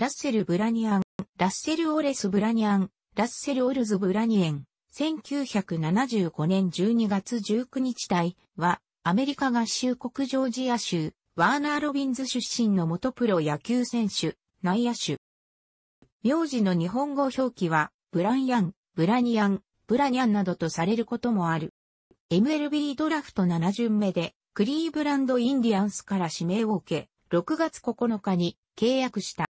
ラッセル・ブラニアン、ラッセル・オレス・ブラニアン、ラッセル・オルズ・ブラニエン、1975年12月19日代は、アメリカ合衆国ジョージア州、ワーナー・ロビンズ出身の元プロ野球選手、内野手。名字の日本語表記は、ブランヤン、ブラニアン、ブラニャンなどとされることもある。MLB ドラフト7巡目で、クリーブランド・インディアンスから指名を受け、6月9日に契約した。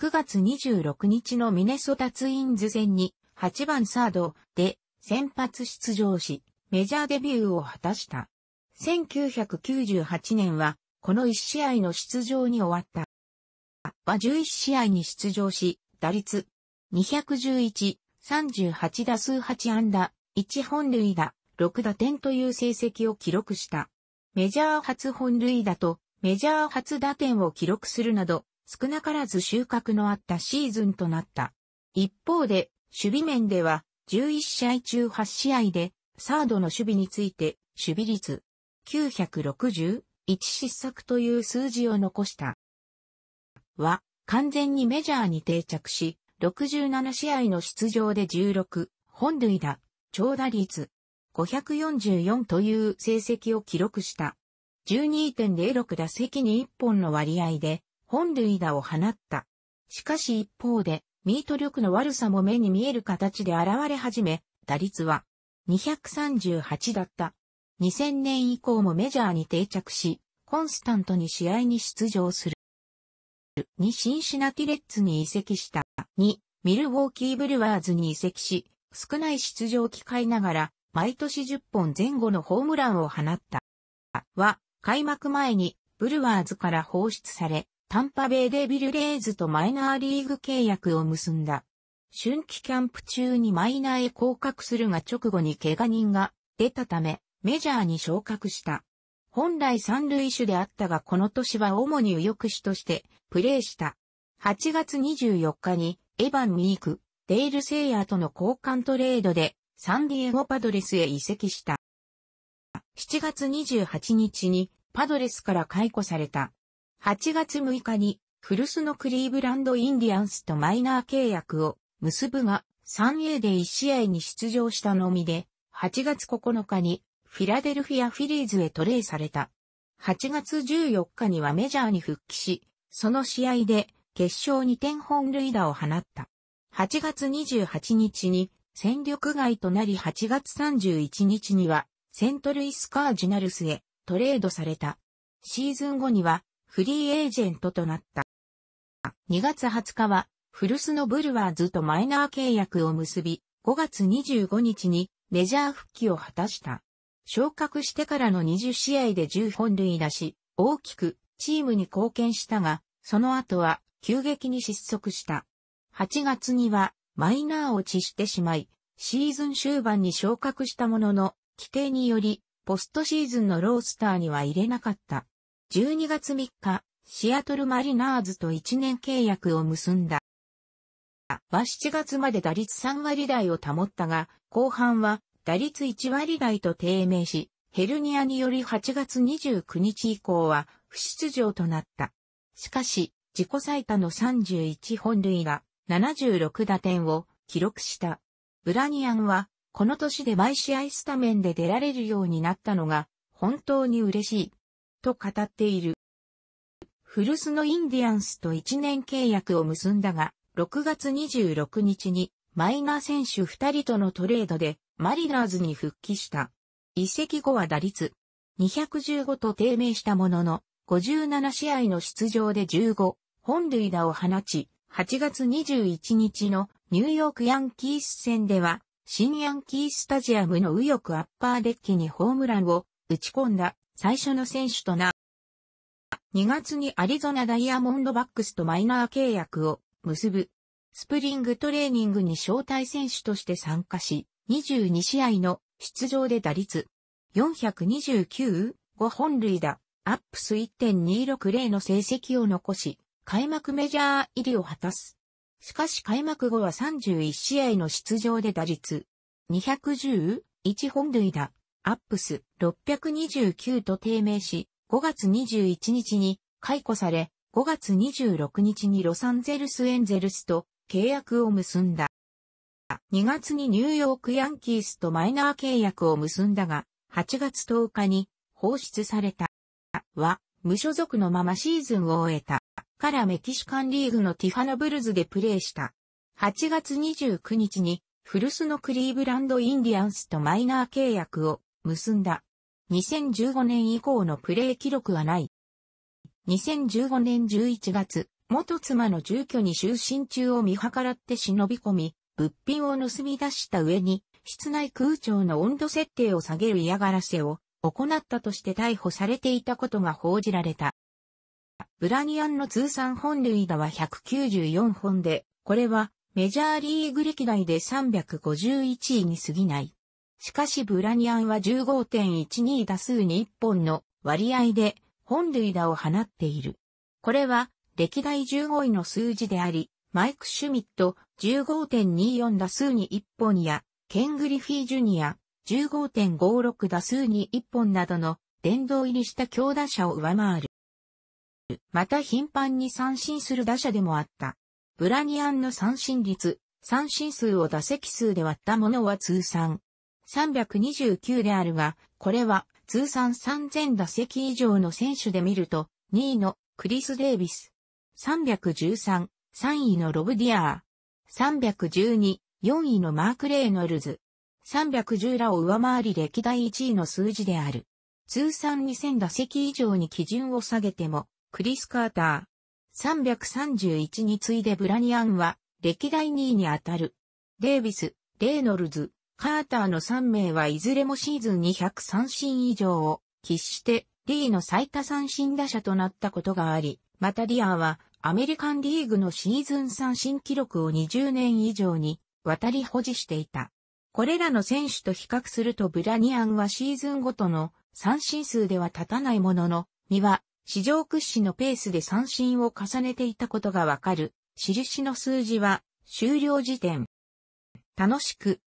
9月26日のミネソタツインズ戦に8番サードで先発出場し、メジャーデビューを果たした。1998年は、この1試合の出場に終わった。は11試合に出場し、打率211、38打数8安打、1本塁打、6打点という成績を記録した。メジャー初本塁打とメジャー初打点を記録するなど、少なからず収穫のあったシーズンとなった。一方で、守備面では、11試合中8試合で、サードの守備について、守備率961失策という数字を残した。は、完全にメジャーに定着し、67試合の出場で16、本塁打、長打率、544という成績を記録した。12.06打席に1本の割合で、本塁打を放った。しかし一方で、ミート力の悪さも目に見える形で現れ始め、打率は238だった。2000年以降もメジャーに定着し、コンスタントに試合に出場する。にシンシナティレッツに移籍した。2ミルウォーキーブルワーズに移籍し、少ない出場機会ながら、毎年10本前後のホームランを放った。は、開幕前にブルワーズから放出され、タンパベイデビルレイズとマイナーリーグ契約を結んだ。春季キャンプ中にマイナーへ降格するが直後に怪我人が出たため、メジャーに昇格した。本来三塁手であったがこの年は主に右翼手としてプレーした。8月24日にエヴァン・ミーク、デイル・セイヤーとの交換トレードでサンディエゴ・パドレスへ移籍した。7月28日にパドレスから解雇された。8月6日に、古巣のクリーブランドインディアンスとマイナー契約を結ぶが、3A で1試合に出場したのみで、8月9日にフィラデルフィアフィリーズへトレイされた。8月14日にはメジャーに復帰し、その試合で決勝に点本塁打を放った。8月28日に戦力外となり8月31日にはセントルイスカージナルスへトレードされた。シーズン後にはフリーエージェントとなった。2月20日は、古巣のブルワーズとマイナー契約を結び、5月25日にメジャー復帰を果たした。昇格してからの20試合で10本塁出し、大きくチームに貢献したが、その後は急激に失速した。8月にはマイナー落ちしてしまい、シーズン終盤に昇格したものの、規定により、ポストシーズンのロースターには入れなかった。12月3日、シアトルマリナーズと1年契約を結んだ。は7月まで打率3割台を保ったが、後半は打率1割台と低迷し、ヘルニアにより8月29日以降は不出場となった。しかし、自己最多の31本塁が76打点を記録した。ブラニアンは、この年で毎試合スタメンで出られるようになったのが、本当に嬉しい。と語っている。古巣のインディアンスと1年契約を結んだが、6月26日にマイナー選手2人とのトレードでマリナーズに復帰した。移籍後は打率215と低迷したものの、57試合の出場で15本塁打を放ち、8月21日のニューヨークヤンキース戦では、新ヤンキースタジアムの右翼アッパーデッキにホームランを打ち込んだ最初の選手とな。2月にアリゾナダイヤモンドバックスとマイナー契約を結ぶ。スプリングトレーニングに招待選手として参加し、22試合の出場で打率429、5本塁打、アップス1.260の成績を残し、開幕メジャー入りを果たす。しかし開幕後は31試合の出場で打率210、1本塁打、アップス629と低迷し、5月21日に解雇され、5月26日にロサンゼルスエンゼルスと契約を結んだ。2月にニューヨークヤンキースとマイナー契約を結んだが、8月10日に放出された。は、無所属のままシーズンを終えた。からメキシカンリーグのティファノブルズでプレーした。8月29日に、古巣のクリーブランドインディアンスとマイナー契約を結んだ。2015年以降のプレー記録はない。2015年11月、元妻の住居に就寝中を見計らって忍び込み、物品を盗み出した上に、室内空調の温度設定を下げる嫌がらせを行ったとして逮捕されていたことが報じられた。ブラニアンの通算本塁打は194本で、これはメジャーリーグ歴代で351位に過ぎない。しかしブラニアンは15.12打数に1本の割合で本塁打を放っている。これは歴代15位の数字であり、マイク・シュミット15.24打数に1本や、ケングリフィー・ジュニア15.56打数に1本などの殿堂入りした強打者を上回る。また頻繁に三振する打者でもあった。ブラニアンの三振率、三振数を打席数で割ったものは通算329であるが、これは通算3000打席以上の選手で見ると、2位のクリス・デイビス。313、3位のロブ・ディアー。312、4位のマーク・レイノルズ。310らを上回り歴代1位の数字である。通算2000打席以上に基準を下げても、クリス・カーター。331に次いでブラニアンは、歴代2位に当たる。デイビス、レイノルズ、カーターの3名はいずれもシーズン200三振以上を喫して、リーの最多三振打者となったことがあり、またディアーはアメリカンリーグのシーズン三振記録を20年以上に渡り保持していた。これらの選手と比較するとブラニアンはシーズンごとの三振数では立たないものの、ミは史上屈指のペースで三振を重ねていたことがわかる。印の数字は終了時点。楽しく